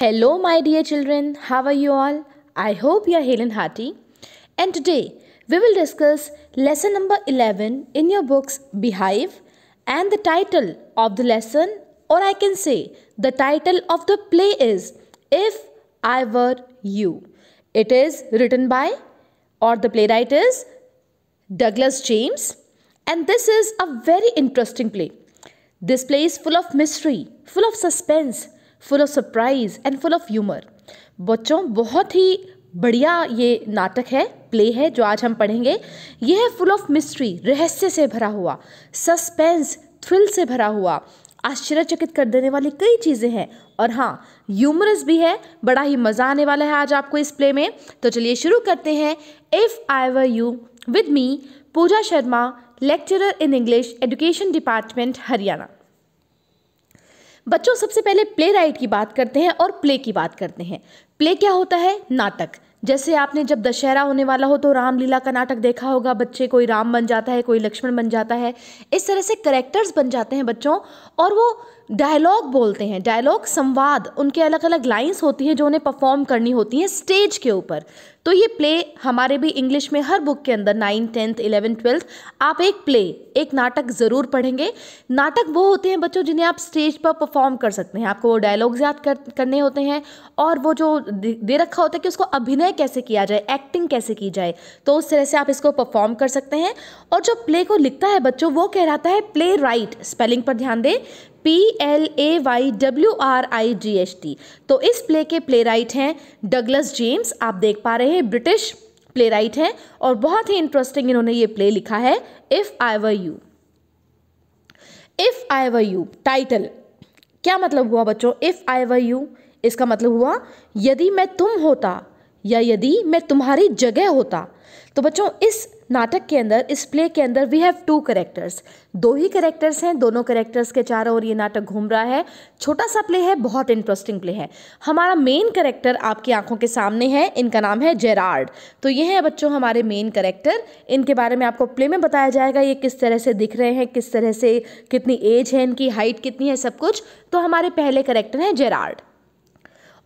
Hello, my dear children. How are you all? I hope you are hale and hearty. And today we will discuss lesson number 11 in your books Behave and the title of the lesson or I can say the title of the play is If I Were You. It is written by or the playwright is Douglas James and this is a very interesting play. This play is full of mystery, full of suspense full of surprise and full of humour बच्चों बहुत ही बढ़िया ये नाटक है play है जो आज हम पढ़ेंगे यह है फुल ऑफ मिस्ट्री रहस्य से भरा हुआ सस्पेंस थ्रिल से भरा हुआ आश्चर्यचकित कर देने वाली कई चीज़ें हैं और हाँ यूमरस भी है बड़ा ही मज़ा आने वाला है आज आपको इस प्ले में तो चलिए शुरू करते हैं if I were you with me Pooja Sharma lecturer in English education department Haryana बच्चों सबसे पहले प्ले राइट की बात करते हैं और प्ले की बात करते हैं प्ले क्या होता है नाटक जैसे आपने जब दशहरा होने वाला हो तो रामलीला का नाटक देखा होगा बच्चे कोई राम बन जाता है कोई लक्ष्मण बन जाता है इस तरह से करेक्टर्स बन जाते हैं बच्चों और वो डायलॉग बोलते हैं डायलॉग संवाद उनके अलग अलग लाइंस होती हैं जो उन्हें परफॉर्म करनी होती हैं स्टेज के ऊपर तो ये प्ले हमारे भी इंग्लिश में हर बुक के अंदर नाइन्थ टेंथ इलेवन ट्वेल्थ आप एक प्ले एक नाटक ज़रूर पढ़ेंगे नाटक वो होते हैं बच्चों जिन्हें आप स्टेज पर परफॉर्म कर सकते हैं आपको वो डायलॉग्स याद कर, करने होते हैं और वो जो दे रखा होता है कि उसको अभिनय कैसे किया जाए एक्टिंग कैसे की जाए तो उस तरह से आप इसको परफॉर्म कर सकते हैं और जो प्ले को लिखता है बच्चों वो कहलाता है प्ले राइट स्पेलिंग पर ध्यान दें P L A Y W R I G H T तो इस प्ले के प्ले राइट हैं डगलस जेम्स आप देख पा रहे हैं ब्रिटिश प्ले राइट हैं और बहुत ही इंटरेस्टिंग इन्होंने ये प्ले लिखा है if I were you if I were you title क्या मतलब हुआ बच्चों इफ़ आई वर यू इसका मतलब हुआ यदि मैं तुम होता या यदि मैं तुम्हारी जगह होता तो बच्चों इस नाटक के अंदर इस प्ले के अंदर वी हैव टू करेक्टर्स दो ही करेक्टर्स हैं दोनों करेक्टर्स के चारों ओर ये नाटक घूम रहा है छोटा सा प्ले है बहुत इंटरेस्टिंग प्ले है हमारा मेन करेक्टर आपकी आंखों के सामने है इनका नाम है जेरार्ड तो ये है बच्चों हमारे मेन करेक्टर इनके बारे में आपको प्ले में बताया जाएगा ये किस तरह से दिख रहे हैं किस तरह से कितनी एज है इनकी हाइट कितनी है सब कुछ तो हमारे पहले करेक्टर हैं जेरार्ड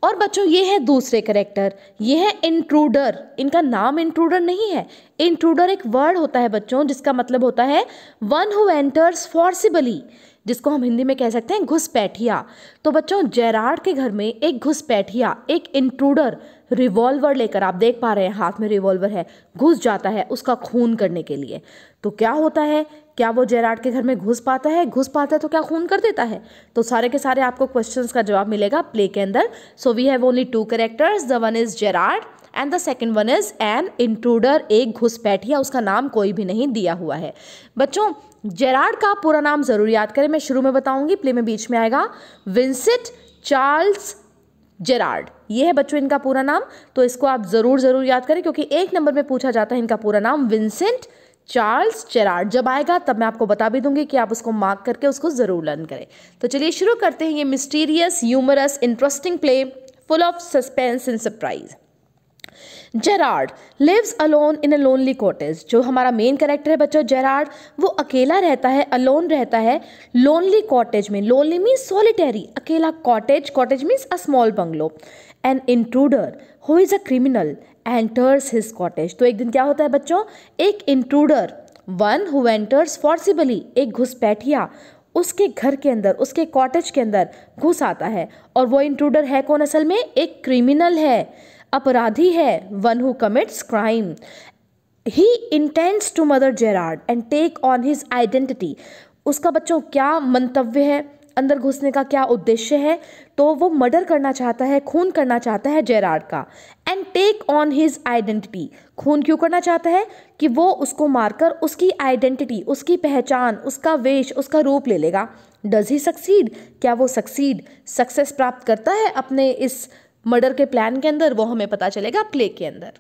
और बच्चों ये है दूसरे करेक्टर ये है इंट्रूडर इनका नाम इंट्रूडर नहीं है इंट्रूडर एक वर्ड होता है बच्चों जिसका मतलब होता है वन हु एंटर्स फोर्सिबली जिसको हम हिंदी में कह सकते हैं घुसपैठिया तो बच्चों जैराड के घर में एक घुसपैठिया एक इंट्रूडर रिवॉल्वर लेकर आप देख पा रहे हैं हाथ में रिवॉल्वर है घुस जाता है उसका खून करने के लिए तो क्या होता है क्या वो जेराड के घर में घुस पाता है घुस पाता है तो क्या खून कर देता है तो सारे के सारे आपको क्वेश्चंस का जवाब मिलेगा प्ले के अंदर so we have only two characters the one is Gerard and the second one is an intruder एक घुसपैठिया उसका नाम कोई भी नहीं दिया हुआ है बच्चों जेराड का पूरा नाम जरूर याद करें मैं शुरू में बताऊंगी प्ले में बीच में आएगा विंसिट चार्ल्स जेरार्ड ये है बच्चों इनका पूरा नाम तो इसको आप ज़रूर ज़रूर याद करें क्योंकि एक नंबर में पूछा जाता है इनका पूरा नाम विंसेंट चार्ल्स जेरार्ड जब आएगा तब मैं आपको बता भी दूंगी कि आप उसको मार्क करके उसको ज़रूर लर्न करें तो चलिए शुरू करते हैं ये mysterious humorous interesting play full of suspense and surprise Gerard lives alone in a lonely cottage जो हमारा मेन कैरेक्टर है बच्चों जेरार्ड वो अकेला रहता है अलोन रहता है लोनली कॉटेज में लोनली मीन्स सॉलिटेरी अकेला cottage cottage means a small bungalow an intruder who is a criminal enters his cottage तो एक दिन क्या होता है बच्चों एक intruder one who enters forcibly एक घुसपैठिया उसके घर के अंदर उसके कॉटेज के अंदर घुस आता है और वो इंट्रूडर है कौन असल में एक क्रिमिनल है अपराधी है one who commits crime he intends to murder Gerard and take on his identity उसका बच्चों क्या मंतव्य है अंदर घुसने का क्या उद्देश्य है तो वो मर्डर करना चाहता है खून करना चाहता है जेराड का and take on his identity खून क्यों करना चाहता है कि वो उसको मारकर उसकी आइडेंटिटी उसकी पहचान उसका वेश उसका रूप ले लेगा डज ही सक्सीड क्या वो सक्सीड सक्सेस प्राप्त करता है अपने इस मर्डर के प्लान के अंदर वो हमें पता चलेगा प्ले के अंदर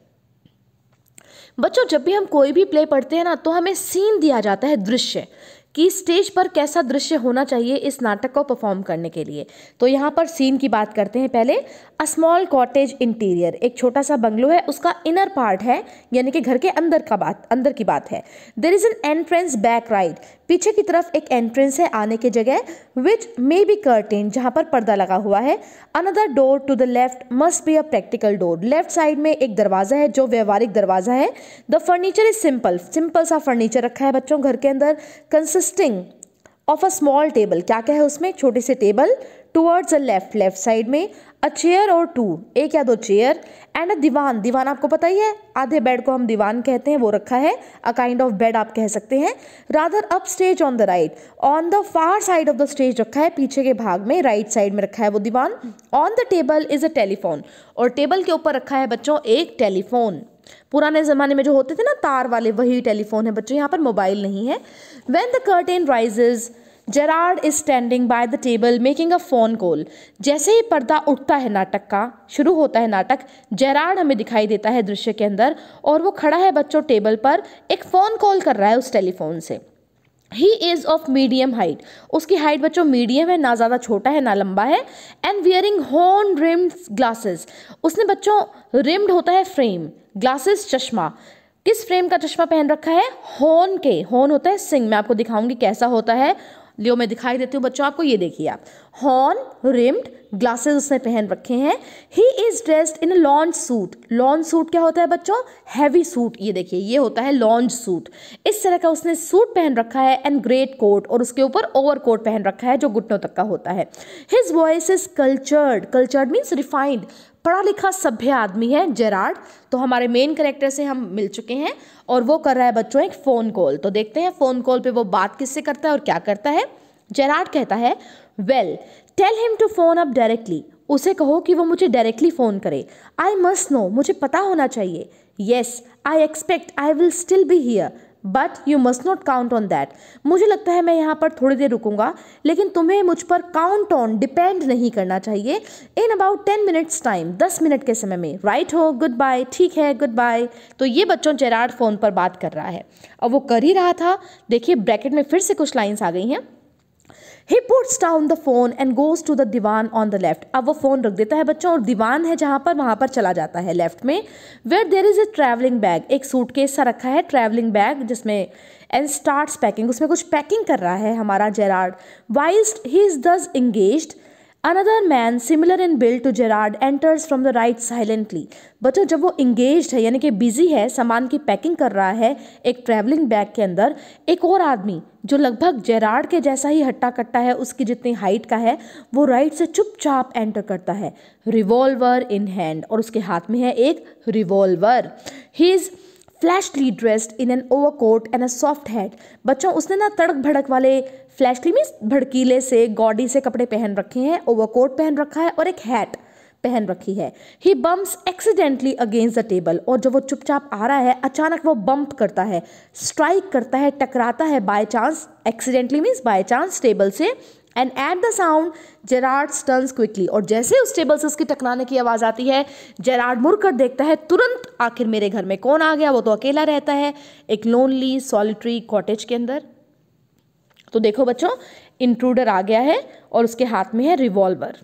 बच्चों जब भी हम कोई भी प्ले पढ़ते हैं ना तो हमें सीन दिया जाता है दृश्य कि स्टेज पर कैसा दृश्य होना चाहिए इस नाटक को परफॉर्म करने के लिए तो यहाँ पर सीन की बात करते हैं पहले अ स्मॉल कॉटेज इंटीरियर एक छोटा सा बंगलो है उसका इनर पार्ट है यानी कि घर के अंदर का बात अंदर की बात है there is an entrance back right पीछे की तरफ एक एंट्रेंस है आने की जगह विच मे बी कर्टेन जहाँ पर पर्दा लगा हुआ है another door to the left must be a practical door left side में एक दरवाज़ा है जो व्यवहारिक दरवाज़ा है the furniture is simple simple सा फर्नीचर रखा है बच्चों घर के अंदर consisting of a small table क्या क्या है उसमें छोटे छोटी सी table towards a left left side में अ चेयर और टू एक या दो चेयर एंड अ दीवान दीवान आपको पता ही है आधे बेड को हम दीवान कहते हैं वो रखा है अ काइंड ऑफ बेड आप कह सकते हैं rather upstage on the right on the far side of the stage रखा है पीछे के भाग में राइट right साइड में रखा है वो divan on the table is a telephone और टेबल के ऊपर रखा है बच्चों एक टेलीफोन पुराने ज़माने में जो होते थे ना तार वाले वही टेलीफोन है बच्चों यहाँ पर मोबाइल नहीं है when the curtain rises Gerard is standing by the table making a phone call जैसे ही पर्दा उठता है नाटक का शुरू होता है नाटक जेराड हमें दिखाई देता है दृश्य के अंदर और वो खड़ा है बच्चों टेबल पर एक फ़ोन कॉल कर रहा है उस टेलीफोन से he is of medium height उसकी हाइट बच्चों मीडियम है ना ज़्यादा छोटा है ना लंबा है and wearing horn rimmed glasses उसने बच्चों रिम्ड होता है फ्रेम ग्लासेस चश्मा किस फ्रेम का चश्मा पहन रखा है होन के होन होता है सिंग मैं आपको दिखाऊंगी कैसा होता है लियो मैं दिखाई देती हूँ बच्चों आपको ये देखिए आप हॉर्न रिम्ड ग्लासेस उसने पहन रखे हैं he is dressed in lounge suit lounge suit क्या होता है बच्चों हैवी सूट ये देखिए ये होता है लॉन्च सूट इस तरह का उसने सूट पहन रखा है एंड ग्रेट कोट और उसके ऊपर ओवर कोट पहन रखा है जो घुटनों तक का होता है his voice is cultured cultured means refined पढ़ा लिखा सभ्य आदमी है जेराड तो हमारे मेन करेक्टर से हम मिल चुके हैं और वो कर रहा है बच्चों एक फ़ोन कॉल तो देखते हैं फ़ोन कॉल पे वो बात किससे करता है और क्या करता है जेराड कहता है well tell him to phone up directly उसे कहो कि वो मुझे डायरेक्टली फ़ोन करे आई मस्ट नो मुझे पता होना चाहिए yes I expect I will still be here but you must not count on that मुझे लगता है मैं यहाँ पर थोड़ी देर रुकूंगा लेकिन तुम्हें मुझ पर काउंट ऑन डिपेंड नहीं करना चाहिए in about ten minutes time दस मिनट के समय में राइट हो गुड बाय ठीक है गुड बाय तो ये बच्चों जेराड फ़ोन पर बात कर रहा है और वो कर ही रहा था देखिए ब्रैकेट में फिर से कुछ लाइन्स आ गई हैं he puts down the phone and goes to the divan on the left अब वो फ़ोन रख देता है बच्चों और दीवान है जहाँ पर वहाँ पर चला जाता है लेफ्ट में where there is a travelling bag एक सूट सा रखा है ट्रैवलिंग बैग जिसमें एंड स्टार्ट पैकिंग उसमें कुछ पैकिंग कर रहा है हमारा Gerard while he is thus engaged another man similar in build to Gerard enters from the right silently बच्चों जब वो इंगेज है यानी कि बिजी है सामान की पैकिंग कर रहा है एक ट्रैवलिंग बैग के अंदर एक और आदमी जो लगभग जेराड के जैसा ही हट्टा कट्टा है उसकी जितनी हाइट का है वो राइट से चुपचाप एंटर करता है रिवॉल्वर इन हैंड और उसके हाथ में है एक revolver he is flashily dressed in an overcoat and a soft hat बच्चों उसने ना तड़क भड़क वाले फ्लैशली मीन्स भड़कीले से गॉडी से कपड़े पहन रखे हैं ओवरकोट पहन रखा है और एक हैट पहन रखी है he bumps accidentally against the table और जब वो चुपचाप आ रहा है अचानक वो बम्प करता है स्ट्राइक करता है टकराता है by chance accidentally means by chance table से and at the sound Gerard turns quickly और जैसे उस टेबल से उसकी टकराने की आवाज़ आती है जेरार्ड मुड़कर देखता है तुरंत आखिर मेरे घर में कौन आ गया वो तो अकेला रहता है एक लोनली सॉलिटरी कॉटेज के अंदर तो देखो बच्चों इंट्रूडर आ गया है और उसके हाथ में है रिवॉल्वर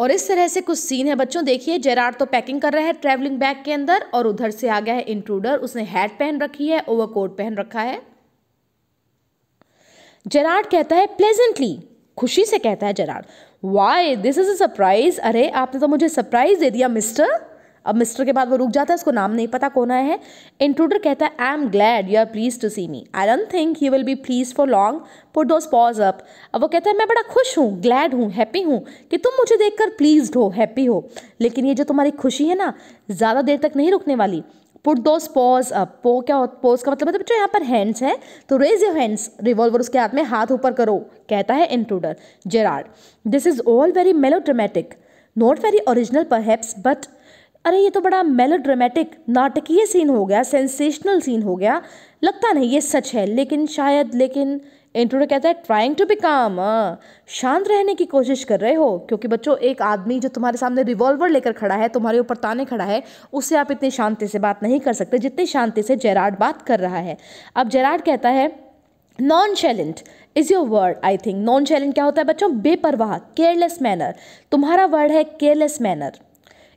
और इस तरह से कुछ सीन है बच्चों देखिए जेरार तो पैकिंग कर रहा है ट्रैवलिंग बैग के अंदर और उधर से आ गया है इंट्रूडर उसने हैट पहन रखी है ओवरकोट पहन रखा है जेरार्ड कहता है प्लेजेंटली खुशी से कहता है Gerard why this is a surprise अरे आपने तो मुझे सरप्राइज दे दिया मिस्टर अब मिस्टर के बाद वो रुक जाता है उसको नाम नहीं पता कौन आया है इंट्रूडर कहता है I am glad you are pleased to see me I don't think you will be pleased for long put those paws up अब वो कहता है मैं बड़ा खुश हूँ ग्लैड हूँ हैप्पी हूँ कि तुम मुझे देखकर प्लीज हो हैप्पी हो लेकिन ये जो तुम्हारी खुशी है ना ज़्यादा देर तक नहीं रुकने वाली पुट दोज पॉज अप पो क्या पोज का मतलब जो यहाँ पर हैंड्स हैं तो रेज योर हैंड्स रिवॉल्वर उसके हाथ में हाथ ऊपर करो कहता है intruder Gerard this is all very melodramatic not very original perhaps but अरे ये तो बड़ा मेलोड्रामेटिक नाटकीय सीन हो गया सेंसेशनल सीन हो गया लगता नहीं ये सच है लेकिन शायद लेकिन इंट्रोडो कहता है ट्राइंग टू बी काम शांत रहने की कोशिश कर रहे हो क्योंकि बच्चों एक आदमी जो तुम्हारे सामने रिवॉल्वर लेकर खड़ा है तुम्हारे ऊपर ताने खड़ा है उससे आप इतनी शांति से बात नहीं कर सकते जितनी शांति से जेराड बात कर रहा है अब जेराड कहता है nonchalant is your word I think nonchalant क्या होता है बच्चों बेपरवाह केयरलेस मैनर तुम्हारा वर्ड है केयरलेस मैनर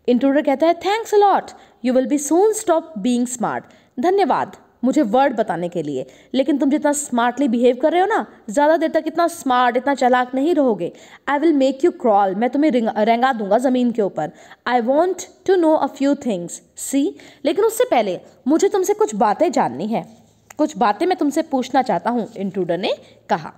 इंट्रोडर कहता है thanks a lot you will be soon stop being smart धन्यवाद मुझे वर्ड बताने के लिए लेकिन तुम जितना स्मार्टली बिहेव कर रहे हो ना ज़्यादा देर तक इतना स्मार्ट इतना चलाक नहीं रहोगे I will make you crawl मैं तुम्हें रेंगा दूंगा ज़मीन के ऊपर I want to know a few things see लेकिन उससे पहले मुझे तुमसे कुछ बातें जाननी है कुछ बातें मैं तुमसे पूछना चाहता हूँ इंट्रूडर ने कहा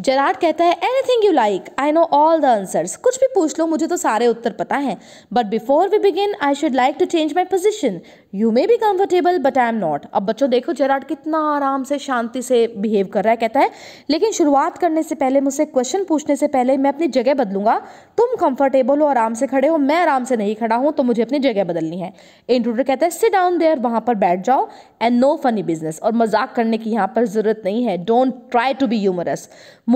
जेराड कहता है anything you like I know all the answers कुछ भी पूछ लो मुझे तो सारे उत्तर पता हैं but before we begin I should like to change my position you may be comfortable but I am not अब बच्चों देखो जेराड कितना आराम से शांति से बिहेव कर रहा है कहता है लेकिन शुरुआत करने से पहले मुझसे क्वेश्चन पूछने से पहले मैं अपनी जगह बदलूंगा तुम कंफर्टेबल हो आराम से खड़े हो मैं आराम से नहीं खड़ा हूँ तो मुझे अपनी जगह बदलनी है इंट्रूडर कहता है सिट डाउन देयर वहाँ पर बैठ जाओ एंड नो फनी बिजनेस और मजाक करने की यहाँ पर ज़रूरत नहीं है don't try to be humorous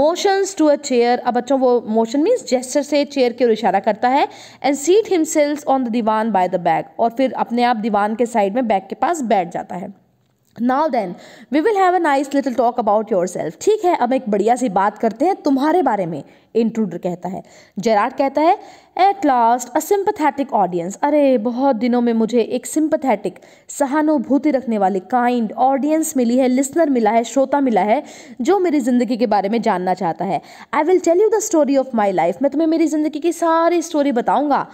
motions to a chair अब बच्चों वो मोशन मीन्स जेस्टर से चेयर की ओर इशारा करता है and seat himself on the divan by the bag और फिर अपने आप दीवान के साइड में बैग के पास बैठ जाता है now then we will have a nice little talk about yourself ठीक है अब एक बढ़िया सी बात करते हैं तुम्हारे बारे में इंट्रूडर कहता है जेराड कहता है at last a sympathetic audience अरे बहुत दिनों में मुझे एक सिंपथेटिक सहानुभूति रखने वाली काइंड ऑडियंस मिली है लिसनर मिला है श्रोता मिला है जो मेरी ज़िंदगी के बारे में जानना चाहता है I will tell you the story of my life मैं तुम्हें मेरी ज़िंदगी की सारी स्टोरी बताऊँगा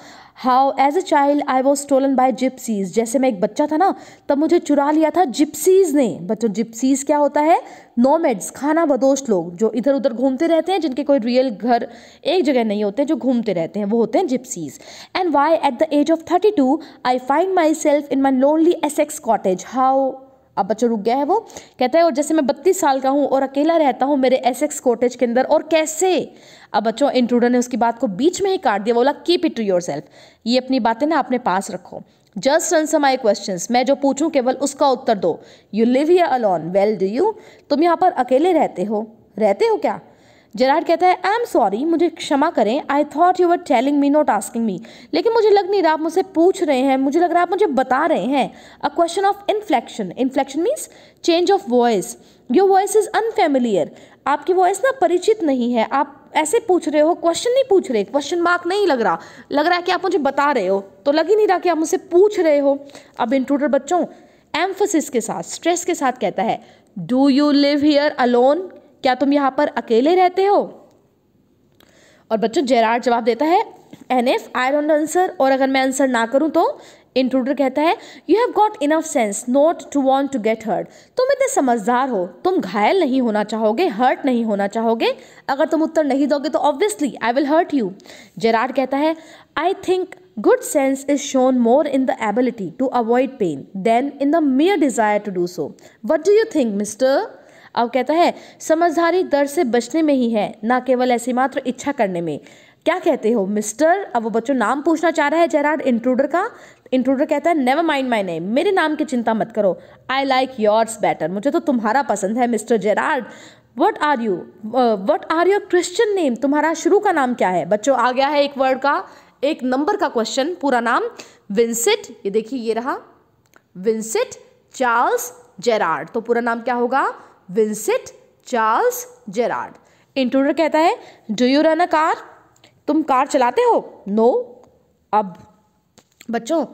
how as a child I was stolen by gypsies जैसे मैं एक बच्चा था ना तब मुझे चुरा लिया था जिप्सीज ने बच्चों जिप्सीज क्या होता है नोमेड्स खाना बदोश लोग जो इधर उधर घूमते रहते हैं जिनके कोई रियल घर एक जगह नहीं होते जो घूमते रहते हैं वो होते हैं gypsies and why at the age of thirty two I find myself in my lonely Essex cottage how अब बच्चों रुक गया है वो कहता है और जैसे मैं बत्तीस साल का हूँ और अकेला रहता हूँ मेरे एस एक्स कोटेज के अंदर और कैसे अब बच्चों इंट्रूडर ने उसकी बात को बीच में ही काट दिया बोला keep it to yourself ये अपनी बातें ना अपने पास रखो जस्ट आंसर माई क्वेश्चन मैं जो पूछूँ केवल उसका उत्तर दो you live here alone well do you तुम यहाँ पर अकेले रहते हो रहते हो क्या जेरार्ड कहता है आई एम सॉरी मुझे क्षमा करें I thought you were telling me not asking me लेकिन मुझे लग नहीं रहा आप मुझसे पूछ रहे हैं मुझे लग रहा है आप मुझे बता रहे हैं a question of inflection inflection means change of voice your voice is unfamiliar आपकी वॉइस ना परिचित नहीं है आप ऐसे पूछ रहे हो क्वेश्चन नहीं पूछ रहे क्वेश्चन मार्क नहीं लग रहा लग रहा है कि आप मुझे बता रहे हो तो लग ही नहीं रहा कि आप मुझसे पूछ रहे हो अब इंट्रूडर बच्चों एम्फोसिस के साथ स्ट्रेस के साथ कहता है do you live here alone क्या तुम यहाँ पर अकेले रहते हो और बच्चों जेरार्ड जवाब देता है and if I don't answer और अगर मैं आंसर ना करूँ तो इंट्रूडर कहता है you have got enough sense not to want to get hurt तुम इतने समझदार हो तुम घायल नहीं होना चाहोगे हर्ट नहीं होना चाहोगे अगर तुम उत्तर नहीं दोगे तो obviously I will hurt you Gerard कहता है I think good sense is shown more in the ability to avoid pain than in the mere desire to do so what do you think mister अब कहता है समझदारी दर से बचने में ही है ना केवल ऐसी मात्र इच्छा करने में क्या कहते हो मिस्टर अब वो बच्चों नाम पूछना चाह रहा है जेराड इंट्रूडर का इंट्रूडर कहता है नेवर माइंड माई नेम मेरे नाम की चिंता मत करो आई लाइक योर्स बेटर मुझे तो तुम्हारा पसंद है mister Gerard what are you what are your Christian name तुम्हारा शुरू का नाम क्या है बच्चों आ गया है एक वर्ड का एक नंबर का क्वेश्चन पूरा नाम विंसिट ये देखिए ये रहा विंसिट चार्ल्स जेरार्ड तो पूरा नाम क्या होगा विंसिट चार्ल्स जेरार्ड इंट्रोडर कहता है do you run a car तुम कार चलाते हो नो no. अब बच्चों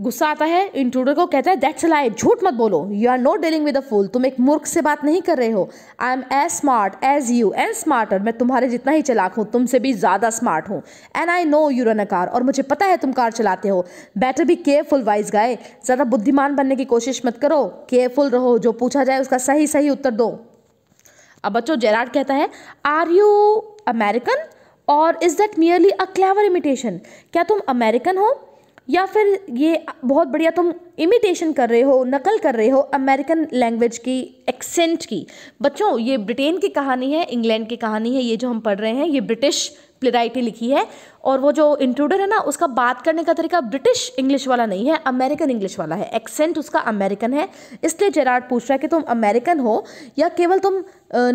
गुस्सा आता है इंट्रूडर को कहता है दैट्स लाई झूठ मत बोलो you are not dealing with a fool तुम एक मूर्ख से बात नहीं कर रहे हो I am as smart as you and smarter मैं तुम्हारे जितना ही चलाक हूँ तुमसे भी ज़्यादा स्मार्ट हूँ and I know you run a car और मुझे पता है तुम कार चलाते हो बेटर भी केयरफुल वाइज गाय ज़्यादा बुद्धिमान बनने की कोशिश मत करो केयरफुल रहो जो पूछा जाए उसका सही सही उत्तर दो अब बच्चों जेराड कहता है आर यू अमेरिकन और is that merely a clever imitation क्या तुम अमेरिकन हो या फिर ये बहुत बढ़िया तुम इमिटेशन कर रहे हो नकल कर रहे हो अमेरिकन लैंग्वेज की एक्सेंट की बच्चों ये ब्रिटेन की कहानी है इंग्लैंड की कहानी है ये जो हम पढ़ रहे हैं ये ब्रिटिश प्लेराइटी लिखी है और वो जो इंट्रोडर है ना उसका बात करने का तरीका ब्रिटिश इंग्लिश वाला नहीं है अमेरिकन इंग्लिश वाला है एक्सेंट उसका अमेरिकन है इसलिए जेराड पूछ रहा है कि तुम अमेरिकन हो या केवल तुम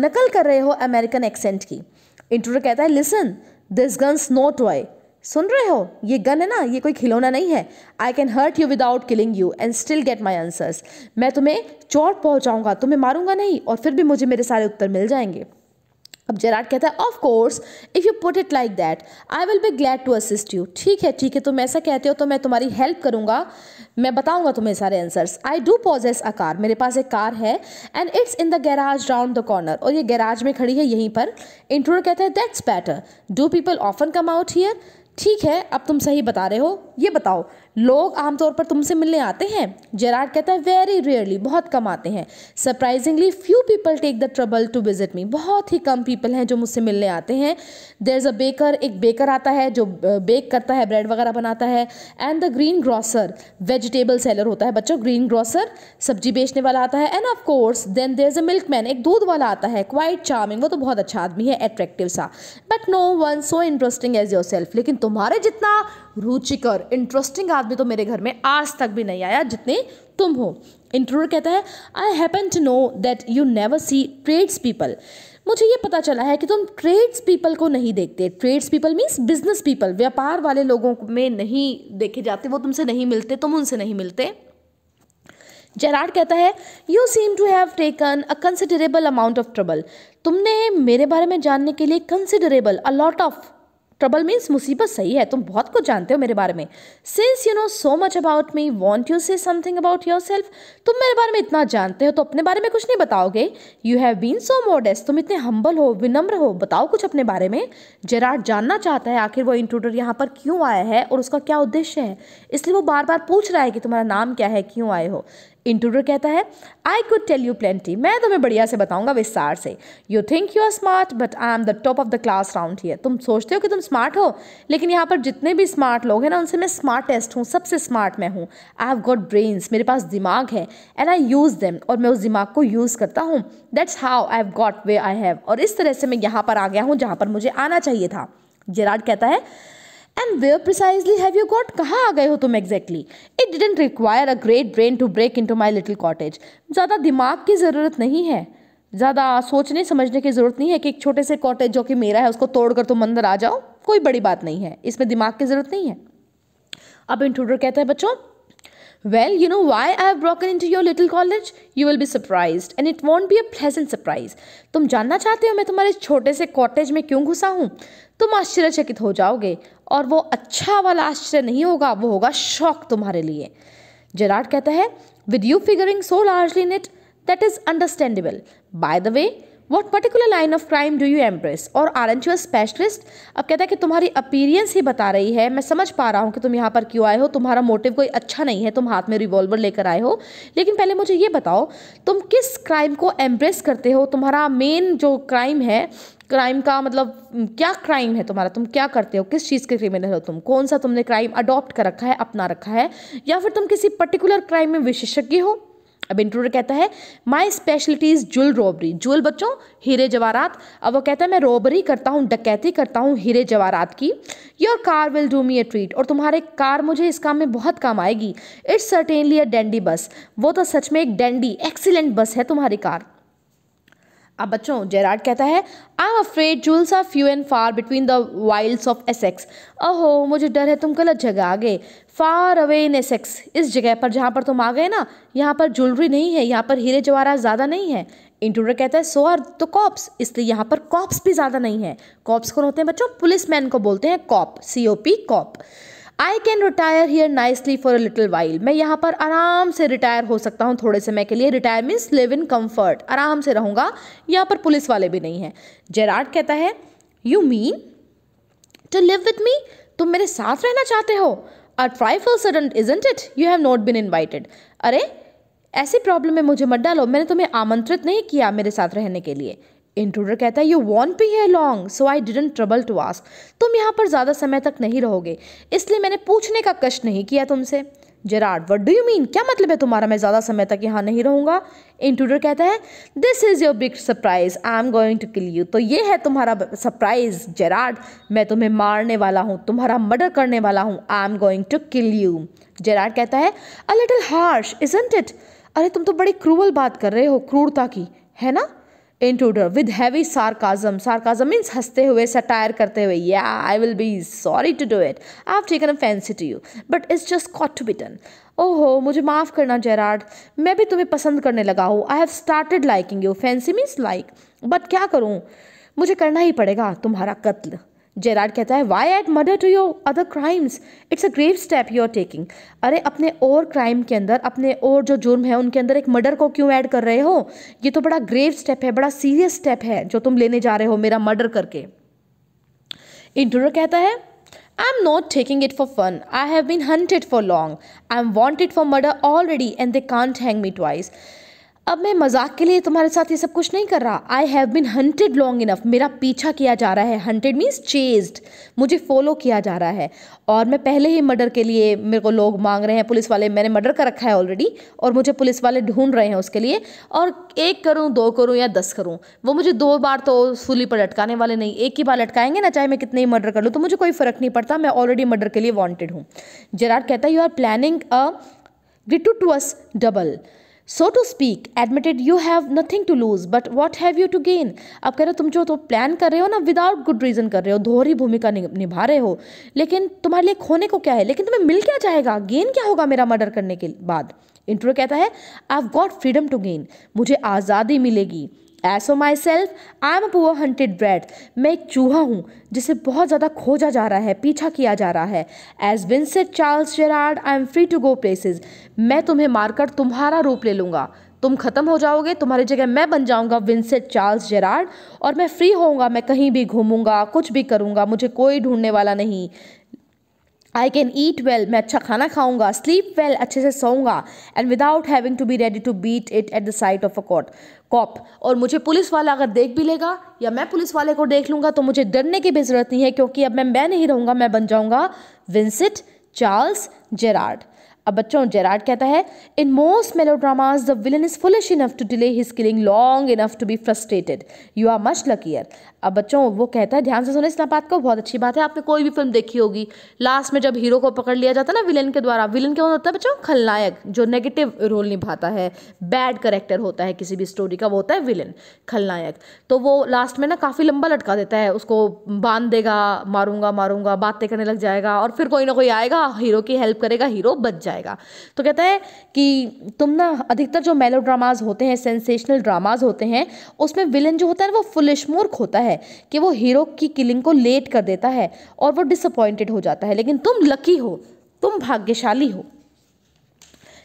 नकल कर रहे हो अमेरिकन एक्सेंट की इंट्रोडर कहता है listen this gun's no toy सुन रहे हो ये गन है ना ये कोई खिलौना नहीं है I can hurt you without killing you and still get my answers मैं तुम्हें चोट पहुंचाऊंगा तुम्हें मारूंगा नहीं और फिर भी मुझे मेरे सारे उत्तर मिल जाएंगे अब जेराड कहता है of course if you put it like that I will be glad to assist you ठीक है ठीक है तुम ऐसा कहते हो तो मैं तुम्हारी हेल्प करूंगा मैं बताऊंगा तुम्हें सारे answers I do possess a car मेरे पास एक कार है and it's in the garage round the corner और ये गैराज में खड़ी है यहीं पर इंट्रोडर कहता है that's better do people often come out here ठीक है अब तुम सही बता रहे हो ये बताओ लोग आमतौर पर तुमसे मिलने आते हैं जेरार्ड कहता है वेरी रेयरली बहुत कम आते हैं surprisingly few people take the trouble to visit me बहुत ही कम पीपल हैं जो मुझसे मिलने आते हैं देर इज़ अ बेकर एक बेकर आता है जो बेक करता है ब्रेड वगैरह बनाता है and the greengrocer vegetable seller होता है बच्चों ग्रीन ग्रॉसर सब्जी बेचने वाला आता है and of course then there is a milkman एक दूध वाला आता है क्वाइट चार्मिंग वो तो बहुत अच्छा आदमी है अट्रैक्टिव सा but no one so interesting as yourself लेकिन तुम्हारे जितना रुचिकर इंटरेस्टिंग आदमी तो मेरे घर में आज तक भी नहीं आया जितने तुम हो इंटरव्यूर कहता है I happen to know that you never see trades people मुझे ये पता चला है कि तुम ट्रेड्स पीपल को नहीं देखते trades people means business people व्यापार वाले लोगों में नहीं देखे जाते वो तुमसे नहीं मिलते तुम उनसे नहीं मिलते जेराड कहता है you seem to have taken a considerable amount of trouble तुमने मेरे बारे में जानने के लिए considerable a lot of trouble means मुसीबत सही है तुम बहुत कुछ जानते हो मेरे बारे में since you know so much about me won't you say something about yourself तुम मेरे बारे में इतना जानते हो तो अपने बारे में कुछ नहीं बताओगे you have been so modest तुम इतने हम्बल हो विनम्र हो बताओ कुछ अपने बारे में जेराड जानना चाहता है आखिर वो इंट्रूडर यहाँ पर क्यों आया है और उसका क्या उद्देश्य है इसलिए वो बार बार पूछ रहा है कि तुम्हारा नाम क्या है क्यों आए हो इंटूडर कहता है I could tell you plenty मैं तुम्हें बढ़िया से बताऊंगा विस्तार से you think you are smart but I am the top of the class round here तुम सोचते हो कि तुम स्मार्ट हो लेकिन यहाँ पर जितने भी स्मार्ट लोग हैं ना उनसे मैं स्मार्टेस्ट हूँ सबसे स्मार्ट मैं हूँ आई हैव गॉट ब्रेन्स मेरे पास दिमाग है एंड आई यूज़ देम और मैं उस दिमाग को यूज़ करता हूँ that's how I have got way I have और इस तरह से मैं यहाँ पर आ गया हूँ जहाँ पर मुझे आना चाहिए था जेराड कहता है and where precisely have you got कहाँ आ गए हो तुम exactly it didn't require a great brain to break into my little cottage ज़्यादा दिमाग की ज़रूरत नहीं है ज़्यादा सोचने समझने की ज़रूरत नहीं है कि एक छोटे से कॉटेज जो कि मेरा है उसको तोड़कर तुम अंदर आ जाओ कोई बड़ी बात नहीं है इसमें दिमाग की ज़रूरत नहीं है अब इंट्रूडर कहता है बच्चों well you know why I have broken into your little college you will be surprise and it won't be a pleasant surprise तुम जानना चाहते हो मैं तुम्हारे छोटे से कॉटेज में क्यों घुसा हूँ तुम आश्चर्यचकित हो जाओगे और वो अच्छा वाला आश्चर्य नहीं होगा वो होगा शौक तुम्हारे लिए जेराड कहता है with you figuring so largely in it that is understandable by the way what particular line of crime do you empress और आर एन स्पेशलिस्ट अब कहता है कि तुम्हारी अपीरियंस ही बता रही है मैं समझ पा रहा हूँ कि तुम यहाँ पर क्यों आए हो तुम्हारा मोटिव कोई अच्छा नहीं है तुम हाथ में रिवॉल्वर लेकर आए हो लेकिन पहले मुझे ये बताओ तुम किस क्राइम को एम्प्रेस करते हो तुम्हारा मेन जो क्राइम है क्राइम का मतलब क्या क्राइम है तुम्हारा तुम क्या करते हो किस चीज़ के क्रिमिनल हो तुम कौन सा तुमने क्राइम अडॉप्ट कर रखा है अपना रखा है या फिर तुम किसी पर्टिकुलर क्राइम में विशेषज्ञ हो अब इंट्रोडर कहता है माई इज जुल रॉबरी जुल बच्चों हीरे जवारात अब वो कहता है मैं रॉबरी करता हूँ डकैती करता हूँ हीरे जवारात की your car will do me a treat और तुम्हारे कार मुझे इस काम में बहुत काम आएगी इट्स सर्टेनली अ डेंडी बस वो तो सच में एक डेंडी एक्सीलेंट बस है तुम्हारी कार अब बच्चों जेराड कहता है I am afraid jewels are few and far between the wilds of Essex अहो मुझे डर है तुम गलत जगह आ गए फार अवे इन एसेक्स इस जगह पर जहाँ पर तुम आ गए ना यहाँ पर ज्वेलरी नहीं है यहाँ पर हीरे जवाहरात ज़्यादा नहीं है इंटूडर कहता है सो आर तो कॉप्स इसलिए यहाँ पर कॉप्स भी ज़्यादा नहीं है कॉप्स कौन होते हैं बच्चों पुलिस मैन को बोलते हैं cop C O P cop I can retire here nicely for a little while मैं यहाँ पर आराम से रिटायर हो सकता हूँ थोड़े समय के लिए retire means live in comfort आराम से रहूँगा यहाँ पर पुलिस वाले भी नहीं हैं जेराड कहता है you mean to live with me तुम मेरे साथ रहना चाहते हो a trifle sudden isn't it you have not been invited अरे ऐसी प्रॉब्लम में मुझे मत डालो मैंने तुम्हें आमंत्रित नहीं किया मेरे साथ रहने के लिए इंट्रूडर कहता है यू वॉन्ट बी है long so I didn't trouble to ask तुम यहाँ पर ज़्यादा समय तक नहीं रहोगे इसलिए मैंने पूछने का कष्ट नहीं किया तुमसे Gerard what do you mean क्या मतलब है तुम्हारा मैं ज़्यादा समय तक यहाँ नहीं रहूँगा इंट्रूडर कहता है this is your big surprise I am going to kill you तो ये है तुम्हारा सरप्राइज जेराड मैं तुम्हें मारने वाला हूँ तुम्हारा मर्डर करने वाला हूँ I am going to kill you Gerard कहता है a little harsh isn't it अरे तुम तो बड़ी क्रूअल बात कर रहे हो क्रूरता की है ना intruder with heavy sarcasm sarcasm means हंसते हुए सटायर करते हुए या I will be sorry to do it I have taken fancy to you but it's just got to be done ओहो मुझे माफ़ करना जेराड मैं भी तुम्हें पसंद करने लगा हूँ I have started liking you fancy means like but क्या करूँ मुझे करना ही पड़ेगा तुम्हारा कत्ल जेराड कहता है why add murder to your other crimes it's a grave step you are taking अरे अपने और क्राइम के अंदर अपने और जो जुर्म है उनके अंदर एक मर्डर को क्यों ऐड कर रहे हो ये तो बड़ा ग्रेव स्टेप है बड़ा सीरियस स्टेप है जो तुम लेने जा रहे हो मेरा मर्डर करके इंटर कहता है I am not taking it for fun I have been hunted for long I am wanted for murder already and they can't hang me twice अब मैं मजाक के लिए तुम्हारे साथ ये सब कुछ नहीं कर रहा I have been hunted long enough मेरा पीछा किया जा रहा है हंटेड मीन्स चेज्ड मुझे फॉलो किया जा रहा है और मैं पहले ही मर्डर के लिए मेरे को लोग मांग रहे हैं पुलिस वाले मैंने मर्डर कर रखा है ऑलरेडी और मुझे पुलिस वाले ढूंढ रहे हैं उसके लिए और एक करूँ दो करूँ या दस करूँ वो मुझे दो बार तो सूली पर लटकाने वाले नहीं एक ही बार लटकाएंगे ना चाहे मैं कितने ही मर्डर कर लूँ तो मुझे कोई फ़र्क नहीं पड़ता मैं ऑलरेडी मर्डर के लिए वॉन्टेड हूँ जेराड कहता है you are planning a gratuitous double so to speak admitted you have nothing to lose but what have you to gain अब कह रहे हो तुम जो तो प्लान कर रहे हो ना विदाउट गुड रीजन कर रहे हो दोहरी भूमिका निभा रहे हो लेकिन तुम्हारे लिए खोने को क्या है लेकिन तुम्हें मिल क्या जाएगा गेन क्या होगा मेरा मर्डर करने के बाद इंटरव्यू कहता है I got freedom to gain मुझे आज़ादी मिलेगी as for myself I am poor hunted bread मैं एक चूहा हूँ जिसे बहुत ज़्यादा खोजा जा रहा है पीछा किया जा रहा है as Vincent Charles Gerard I am free to go places मैं तुम्हें मारकर तुम्हारा रूप ले लूँगा तुम ख़त्म हो जाओगे तुम्हारी जगह मैं बन जाऊंगा विंसेंट चार्ल्स जेराड और मैं फ्री होऊंगा मैं कहीं भी घूमूंगा कुछ भी करूंगा मुझे कोई ढूंढने वाला नहीं आई कैन ईट वेल मैं अच्छा खाना खाऊंगा स्लीप वेल अच्छे से सोऊंगा and without having to be ready to beat it at the sight of a cot cop और मुझे पुलिस वाला अगर देख भी लेगा या मैं पुलिस वाले को देख लूँगा तो मुझे डरने की भी ज़रूरत नहीं है क्योंकि अब मैं मैं नहीं रहूँगा मैं बन जाऊँगा विंसिट चार्ल्स जेरार्ड अब बच्चों जेरार्ड कहता है in most melodramas the villain is foolish enough to delay his killing long enough to be frustrated you are much luckier अब बच्चों वो कहता है ध्यान से सुने इस बात को बहुत अच्छी बात है आपने कोई भी फिल्म देखी होगी लास्ट में जब हीरो को पकड़ लिया जाता है ना विलेन के द्वारा विलन क्या होता है बच्चों खलनायक जो नेगेटिव रोल निभाता है बैड करेक्टर होता है किसी भी स्टोरी का वो होता है विलन खलनायक तो वो लास्ट में ना काफ़ी लंबा लटका देता है उसको बांध देगा मारूंगा मारूंगा बातें करने लग जाएगा और फिर कोई ना कोई आएगा हीरो की हेल्प करेगा हीरो बच जाएगा तो कहता है कि तुम ना अधिकतर जो मेलो ड्रामाज होते हैं सेंसेशनल ड्रामाज होते हैं उसमें विलन जो होता है ना वो फुलिश मूर्ख होता है है कि वो हीरो की किलिंग को लेट कर देता है और वो डिसअपॉइंटेड हो जाता है लेकिन तुम लकी हो तुम भाग्यशाली हो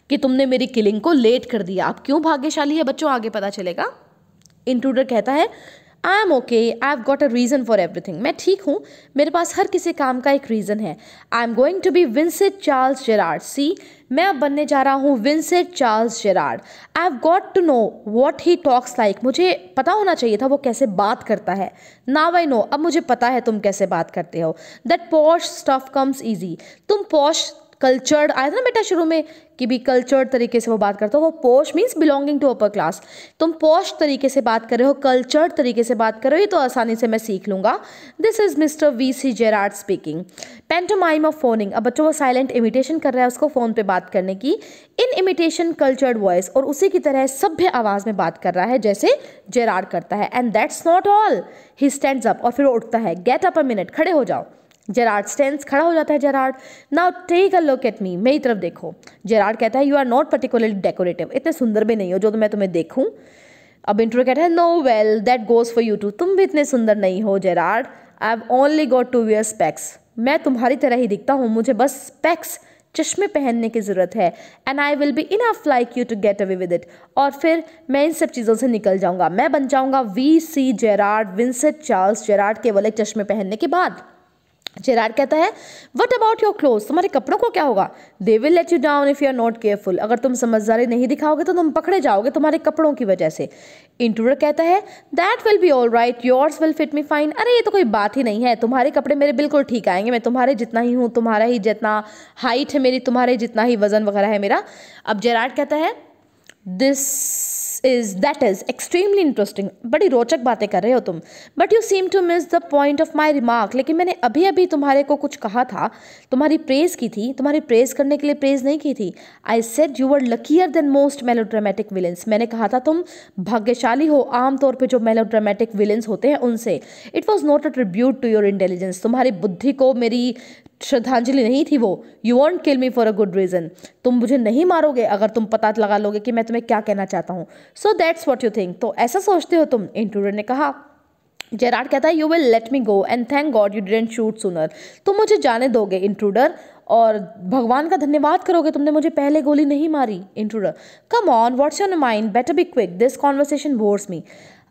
कि तुमने मेरी किलिंग को लेट कर दिया आप क्यों भाग्यशाली है बच्चों आगे पता चलेगा इंट्रूडर कहता है I am okay I have got a reason for everything मैं ठीक हूँ मेरे पास हर किसी काम का एक रीज़न है I am going to be Vincent Charles Gerard see मैं अब बनने जा रहा हूँ Vincent Charles Gerard I have got to know what he talks like मुझे पता होना चाहिए था वो कैसे बात करता है नाव आई नो अब मुझे पता है तुम कैसे बात करते हो that posh stuff comes easy तुम पॉश कल्चर्ड आया था ना बेटा शुरू में कि भी कल्चर्ड तरीके से वो बात करता हो वो posh means belonging to upper class तुम पोश तरीके से बात कर रहे हो कल्चर्ड तरीके से बात कर रहे हो ये तो आसानी से मैं सीख लूंगा this is mister V C Gerard speaking pantomime of phoning अब बच्चों वो साइलेंट इमिटेशन कर रहा है उसको फ़ोन पे बात करने की इन इमिटेशन कल्चर्ड वॉइस और उसी की तरह सभ्य आवाज़ में बात कर रहा है जैसे जेरार्ड करता है and that's not all he stand up और फिर उठता है गेट अप अ मिनट खड़े हो जाओ जेरार्ड स्टेंस खड़ा हो जाता है Gerard now take a look at me मेरी तरफ देखो जेरार्ड कहता है you are not particularly decorative इतने सुंदर भी नहीं हो जो तो मैं तुम्हें देखूं अब इंट्रो कहता है no well that goes for you too तुम भी इतने सुंदर नहीं हो Gerard I have only got to wear specs मैं तुम्हारी तरह ही दिखता हूँ मुझे बस स्पेक्स चश्मे पहनने की ज़रूरत है and I will be enough like you to get away with it और फिर मैं इन सब चीज़ों से निकल जाऊंगा मैं बन जाऊँगा V C Gerard Vincent Charles Gerard केवल एक चश्मे पहनने के बाद जेरार कहता है वट अबाउट योर क्लोज तुम्हारे कपड़ों को क्या होगा they will let you down if you are not careful अगर तुम समझदारी नहीं दिखाओगे तो तुम पकड़े जाओगे तुम्हारे कपड़ों की वजह से इंटूडर कहता है that will be all right yours will fit me fine अरे ये तो कोई बात ही नहीं है तुम्हारे कपड़े मेरे बिल्कुल ठीक आएंगे मैं तुम्हारे जितना ही हूँ तुम्हारा ही जितना हाइट है मेरी तुम्हारे जितना ही वजन वगैरह है मेरा अब जेराड कहता है this is that is extremely interesting बड़ी रोचक बातें कर रहे हो तुम but you seem to miss the point of my remark लेकिन मैंने अभी अभी तुम्हारे को कुछ कहा था तुम्हारी प्रेज की थी तुम्हारी प्रेज करने के लिए प्रेज नहीं की थी I said you are luckier than most melodramatic villains मैंने कहा था तुम भाग्यशाली हो आमतौर पर जो मेलोड्रामेटिक विलन्स होते हैं उनसे it was not a tribute to your intelligence तुम्हारी बुद्धि को मेरी श्रद्धांजलि नहीं थी वो you won't kill me for a good reason तुम मुझे नहीं मारोगे अगर तुम पता लगा लोगे कि मैं तुम्हें क्या कहना चाहता हूँ so that's what you think तो ऐसा सोचते हो तुम इंटरव्यूर ने कहा जेराड कहता है you will let me go and thank God you didn't shoot sooner तुम मुझे जाने दोगे इंट्रूडर और भगवान का धन्यवाद करोगे तुमने मुझे पहले गोली नहीं मारी intruder come on what's your mind better be quick this conversation bores me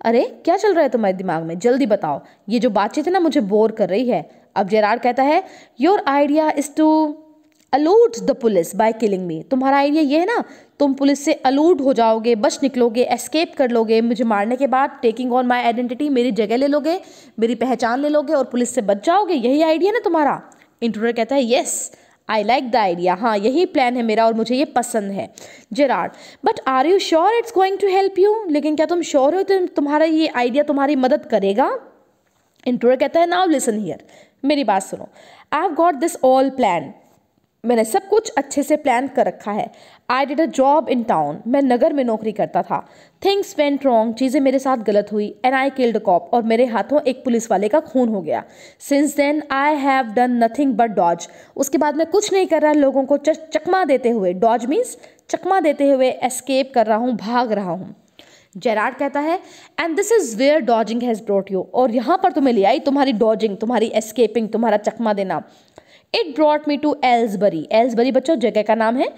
अरे क्या चल रहा है तुम्हारे दिमाग में जल्दी बताओ ये जो बातचीत है ना मुझे बोर कर रही है अब जेरार कहता है your idea is to elude the police by killing me तुम्हारा आइडिया ये है ना तुम पुलिस से अलूट हो जाओगे बच निकलोगे एस्केप कर लोगे मुझे मारने के बाद टेकिंग ऑन माई आइडेंटिटी मेरी जगह ले लोगे मेरी पहचान ले लोगे और पुलिस से बच जाओगे यही आइडिया ना तुम्हारा इंटरव्यूर कहता है yes I like the idea हाँ यही प्लान है मेरा और मुझे ये पसंद है Gerard but are you sure it's going to help you लेकिन क्या तुम श्योर हो तो तुम्हारा ये आइडिया तुम्हारी मदद करेगा इंटरव्यूर कहता है नाउ लिसन हियर मेरी बात सुनो I have got this all plan मैंने सब कुछ अच्छे से प्लान कर रखा है I did a job in town मैं नगर में नौकरी करता था थिंग्स वेंट रॉन्ग चीज़ें मेरे साथ गलत हुई एंड आई किल्ड कॉप और मेरे हाथों एक पुलिस वाले का खून हो गया since then I have done nothing but dodge उसके बाद मैं कुछ नहीं कर रहा लोगों को चकमा देते हुए डॉज मीन्स चकमा देते हुए एस्केप कर रहा हूँ भाग रहा हूँ जेराड कहता है and this is where dodging has brought you और यहाँ पर तुम्हें ले आई तुम्हारी डॉजिंग तुम्हारी एस्केपिंग तुम्हारा चकमा देना it brought me to Aylesbury Aylesbury बच्चों जगह का नाम है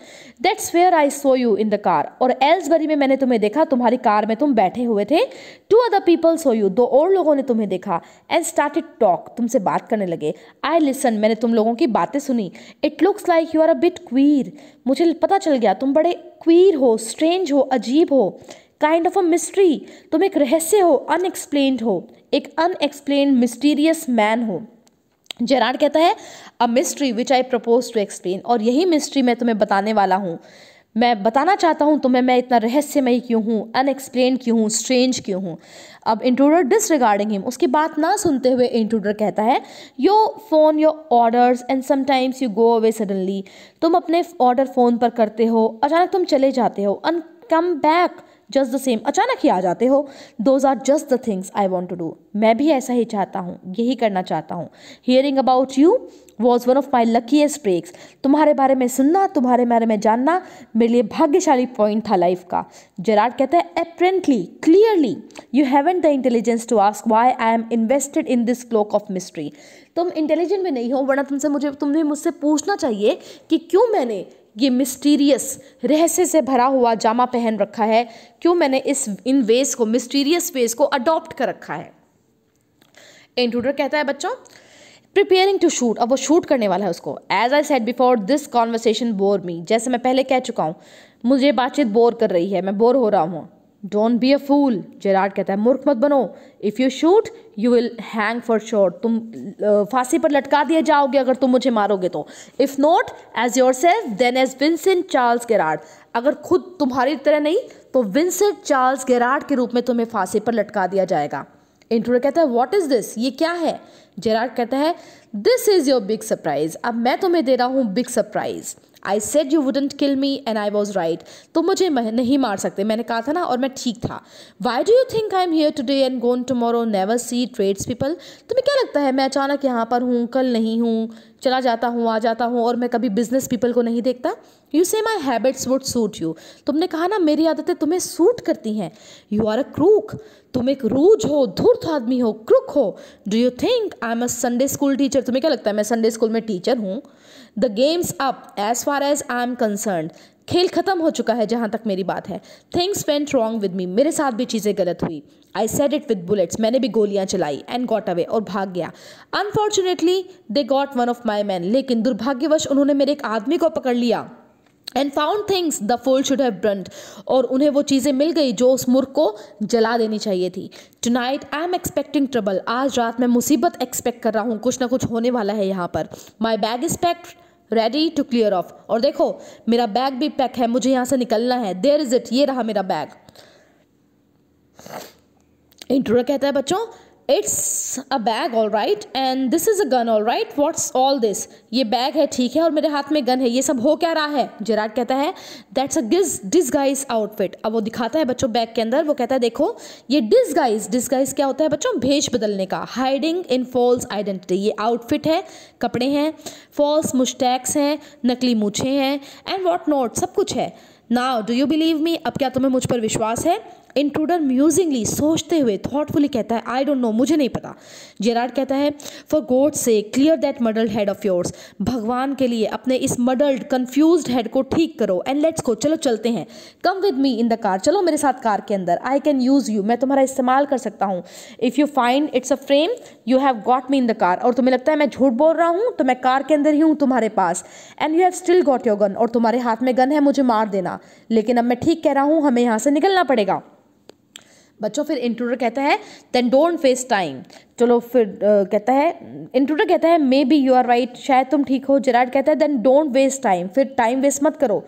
that's where I saw you in the car और एल्सबरी में मैंने तुम्हें देखा तुम्हारी कार में तुम बैठे हुए थे two other people so you दो और लोगों ने तुम्हें देखा एंड स्टार्ट इट टॉक तुमसे बात करने लगे आई लिसन मैंने तुम लोगों की बातें सुनी it looks like you are a bit queer मुझे पता चल गया तुम बड़े क्वीर हो स्ट्रेंज हो अजीब हो काइंड ऑफ अ मिस्ट्री तुम एक रहस्य हो अनएक्सप्लेन हो एक अनएक्सप्लेन मिस्टीरियस मैन हो जेराड कहता है a mystery which I propose to explain और यही मिस्ट्री मैं तुम्हें बताने वाला हूँ मैं बताना चाहता हूँ तुम्हें मैं इतना रहस्यमय क्यों हूँ अनएक्सप्लेन क्यों हूँ स्ट्रेंज क्यों हूँ अब इंट्रोडर डिसरिगार्डिंग हिम उसकी बात ना सुनते हुए इंट्रोडर कहता है you phone your orders and sometimes you go away suddenly तुम अपने ऑर्डर फ़ोन पर करते हो अचानक तुम चले जाते हो and come back just the same अचानक ही आ जाते हो those are just the things I want to do मैं भी ऐसा ही चाहता हूँ यही करना चाहता हूँ hearing about you was one of my luckiest breaks तुम्हारे बारे में सुनना तुम्हारे बारे में जानना मेरे लिए भाग्यशाली पॉइंट था लाइफ का जराड कहता है apparently clearly you haven't the intelligence to ask why I am invested in this cloak of mystery तुम इंटेलिजेंट भी नहीं हो वरना तुमसे मुझे तुमने मुझसे पूछना चाहिए कि क्यों मैंने ये मिस्टीरियस रहस्य से भरा हुआ जामा पहन रखा है क्यों मैंने इस इन वेज को मिस्टीरियस वेज को अडॉप्ट कर रखा है इंट्रूडर कहता है बच्चों प्रिपेयरिंग टू शूट अब वो शूट करने वाला है उसको as I said before this conversation bore me जैसे मैं पहले कह चुका हूँ मुझे बातचीत बोर कर रही है मैं बोर हो रहा हूँ don't be a fool Gerard कहता है मूर्ख मत बनो if you shoot you will hang for sure तुम फांसी पर लटका दिया जाओगे अगर तुम मुझे मारोगे तो if not as yourself then as Vincent Charles Gerard अगर खुद तुम्हारी तरह नहीं तो विंसेंट चार्ल्स गेराड के रूप में तुम्हें फांसी पर लटका दिया जाएगा इंट्रोडर कहता है व्हाट इज दिस ये क्या है जेरार्ड कहता है this is your big surprise अब मैं तुम्हें दे रहा हूँ big surprise I said you wouldn't kill me and I was right तुम मुझे नहीं मार सकते मैंने कहा था ना और मैं ठीक था why do you think I am here today and gone tomorrow never see trades tradespeople तुम्हें क्या लगता है मैं अचानक यहाँ पर हूँ कल नहीं हूँ चला जाता हूँ आ जाता हूँ और मैं कभी बिजनेस पीपल को नहीं देखता you say my habits would suit you तुमने कहा ना मेरी आदतें तुम्हें सूट करती हैं यू आर अ क्रूक तुम एक रूज हो धूर्त आदमी हो क्रूक हो do you think I am a Sunday school teacher तुम्हें क्या लगता है मैं संडे स्कूल में टीचर हूँ the game's up as far as I am concern खेल खत्म हो चुका है जहाँ तक मेरी बात है things went wrong with me मेरे साथ भी चीज़ें गलत हुई I said it with bullets मैंने भी गोलियाँ चलाई एंड गॉट अवे और भाग गया unfortunately they got one of my man लेकिन दुर्भाग्यवश उन्होंने मेरे एक आदमी को पकड़ लिया and found things the fool should have burnt और उन्हें वो चीज़ें मिल गई जो उस मुर्ख को जला देनी चाहिए थी tonight I am expecting trouble आज रात मैं मुसीबत एक्सपेक्ट कर रहा हूँ कुछ ना कुछ होने वाला है यहाँ पर my bag is packed ready to clear off और देखो मेरा बैग भी पैक है मुझे यहाँ से निकलना है देर इज इट ये रहा मेरा बैग इंट्रोडर कहता है बच्चों it's a bag all right and this is a gun all right what's all this ये बैग है ठीक है और मेरे हाथ में गन है ये सब हो क्या रहा है जेराड कहता है that's a guise disguise outfit अब वो दिखाता है बच्चों बैग के अंदर वो कहता है देखो ये डिसगाइज डिसगाइज क्या होता है बच्चों भेज बदलने का हाइडिंग इन फॉल्स आइडेंटिटी ये आउटफिट है कपड़े हैं फॉल्स मुस्टैक्स हैं नकली मूछे हैं एंड वॉट नॉट सब कुछ है now do you believe me अब क्या तुम्हें मुझ पर विश्वास है इंट्रूडर म्यूजिंगली सोचते हुए थॉटफुली कहता है आई डोंट नो मुझे नहीं पता जेराड कहता है for God's sake clear that muddled head of yours भगवान के लिए अपने इस मडल्ड कन्फ्यूज हेड को ठीक करो एंड लेट्स को चलो चलते हैं come with me in the car चलो मेरे साथ कार के अंदर आई कैन यूज़ यू मैं तुम्हारा इस्तेमाल कर सकता हूँ if you find it's a frame you have got me in the car और तुम्हें लगता है मैं झूठ बोल रहा हूँ तो मैं कार के अंदर ही हूँ तुम्हारे पास and you have still got your gun और तुम्हारे हाथ में गन है मुझे मार देना लेकिन अब मैं ठीक कह रहा हूँ हमें यहाँ से निकलना पड़ेगा बच्चों फिर इंट्रूडर कहता है देन डोंट वेस्ट टाइम चलो फिर uh, कहता है इंट्रूडर कहता है maybe you are right शायद तुम ठीक हो जेराड कहता है देन डोंट वेस्ट टाइम फिर टाइम वेस्ट मत करो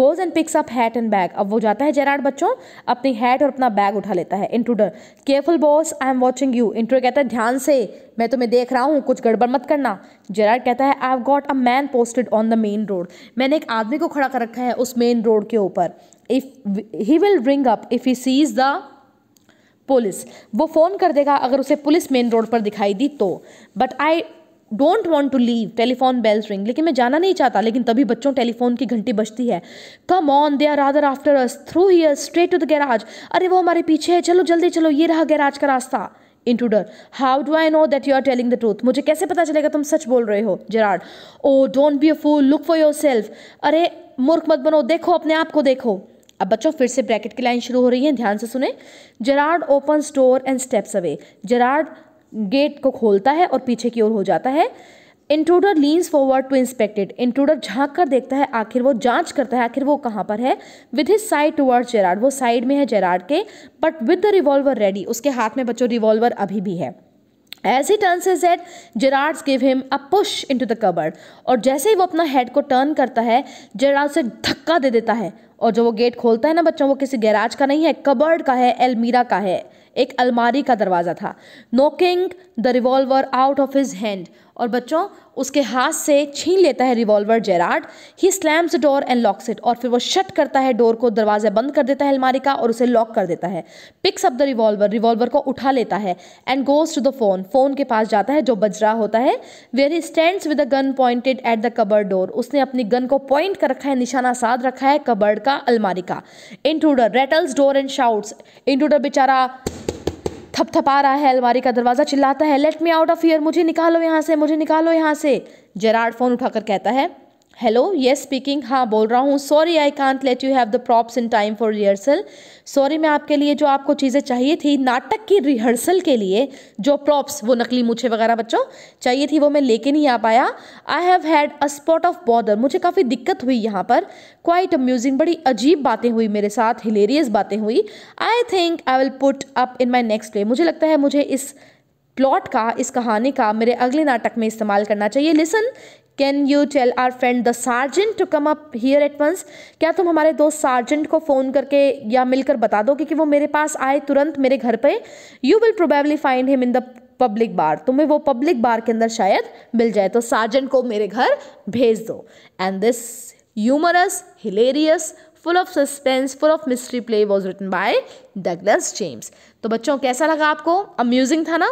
goes and picks up hat and bag अब वो जाता है जेराड बच्चों अपनी हैट और अपना बैग उठा लेता है intruder careful boss I am watching you intruder कहता है ध्यान से मैं तुम्हें देख रहा हूँ कुछ गड़बड़ मत करना जेराड कहता है I have got a man posted on the main road मैंने एक आदमी को खड़ा कर रखा है उस मेन रोड के ऊपर if he will ring up if he sees the police वो फ़ोन कर देगा अगर उसे पुलिस मेन रोड पर दिखाई दी तो but I don't want to leave telephone bells ring लेकिन मैं जाना नहीं चाहता लेकिन तभी बच्चों टेलीफोन की घंटी बजती है come on they are other after us through here straight to the garage अरे वो हमारे पीछे है चलो जल्दी चलो ये रहा गैराज का रास्ता intruder how do I know that you are telling the truth मुझे कैसे पता चलेगा तुम सच बोल रहे हो Gerard oh don't be a fool look for yourself अरे मूर्ख मत बनो देखो अपने आप को देखो अब बच्चों फिर से ब्रैकेट की लाइन शुरू हो रही है ध्यान से सुने Gerard opens door and steps away Gerard gate को खोलता है और पीछे की ओर हो जाता है intruder leans forward to inspect it intruder झांक कर देखता है आखिर वो जांच करता है आखिर वो कहाँ पर है with his side toward Gerard वो साइड में है जेराड के but with the revolver ready उसके हाथ में बच्चों रिवॉल्वर अभी भी है ही टर्न से जेड Gerard's give him a push into the cupboard और जैसे ही वो अपना हेड को टर्न करता है जेरार्ड से धक्का दे देता है और जो वो गेट खोलता है ना बच्चों वो किसी गैराज का नहीं है कबर्ड का है एलमीरा का है एक अलमारी का दरवाज़ा था knocking the revolver out of his hand और बच्चों उसके हाथ से छीन लेता है revolver Gerard he slams door and locks it और फिर वो शट करता है डोर को दरवाजा बंद कर देता है अलमारी का और उसे लॉक कर देता है picks up the revolver revolver को उठा लेता है and goes to the phone phone के पास जाता है जो बज रहा होता है where he stand with a gun pointed at the cupboard door उसने अपनी गन को पॉइंट कर रखा है निशाना साध रखा है कबर्ड का अलमारी का intruder rattles door and shouts intruder बेचारा थपथपा रहा है अलमारी का दरवाज़ा चिल्लाता है let me out of here मुझे निकालो यहाँ से मुझे निकालो यहाँ से जेराड फ़ोन उठाकर कहता है हेलो यस स्पीकिंग हाँ बोल रहा हूँ sorry I can't let you have the props in time for rehearsal sorry मैं आपके लिए जो आपको चीज़ें चाहिए थी नाटक की रिहर्सल के लिए जो प्रॉप्स वो नकली मूछे वगैरह बच्चों चाहिए थी वो मैं लेके नहीं आ पाया I have had a spot of bother मुझे काफ़ी दिक्कत हुई यहाँ पर क्वाइट अम्यूजिंग बड़ी अजीब बातें हुई मेरे साथ हिलेरियस बातें हुई I think I will put up in my next day मुझे लगता है मुझे इस प्लॉट का इस कहानी का मेरे अगले नाटक में इस्तेमाल करना चाहिए listen can you tell our friend the sergeant to come up here at once क्या तुम हमारे दोस्त सार्जेंट को फ़ोन करके या मिलकर बता दोगे कि वो मेरे पास आए तुरंत मेरे घर पे you will probably find him in the public bar तुम्हें वो पब्लिक बार के अंदर शायद मिल जाए तो सार्जेंट को मेरे घर भेज दो and this humorous hilarious full of suspense full of mystery play was written by Douglas James तो बच्चों कैसा लगा आपको अम्यूजिंग था ना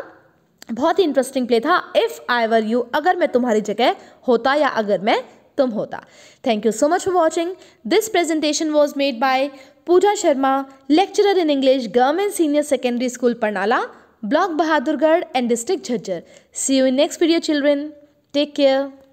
बहुत ही इंटरेस्टिंग प्ले था इफ़ आई वर यू अगर मैं तुम्हारी जगह होता या अगर मैं तुम होता thank you so much for watching this presentation was made by Pooja Sharma lecturer in English government senior secondary school Parnala block Bahadurgarh and district Jhajjar see you in next video children take care